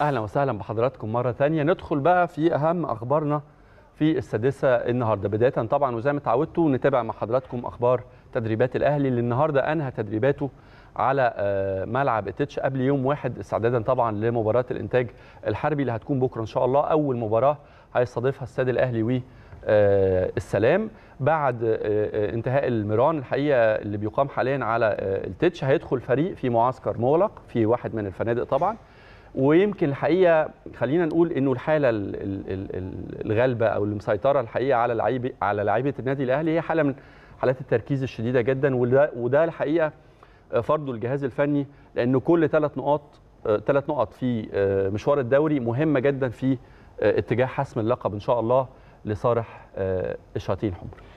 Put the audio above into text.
اهلا وسهلا بحضراتكم مره ثانيه ندخل بقى في اهم اخبارنا في السادسه النهارده بدايه طبعا وزي ما اتعودتوا نتابع مع حضراتكم اخبار تدريبات الاهلي اللي النهارده انهى تدريباته على آه، ملعب التتش قبل يوم واحد استعدادا طبعا لمباراه الانتاج الحربي اللي هتكون بكره ان شاء الله اول مباراه هيستضيفها السادة الاهلي و آه، السلام بعد آه، انتهاء المران الحقيقه اللي بيقام حاليا على التتش هيدخل فريق في معسكر مغلق في واحد من الفنادق طبعا ويمكن الحقيقه خلينا نقول انه الحاله الغالبه او المسيطره الحقيقه على لعيبه على لعيبه النادي الاهلي هي حاله من حالات التركيز الشديده جدا وده وده الحقيقه فرضه الجهاز الفني لان كل ثلاث نقاط ثلاث نقط في آه، مشوار الدوري مهمه جدا في آه، اتجاه حسم اللقب ان شاء الله لصالح الشياطين آه، الحمر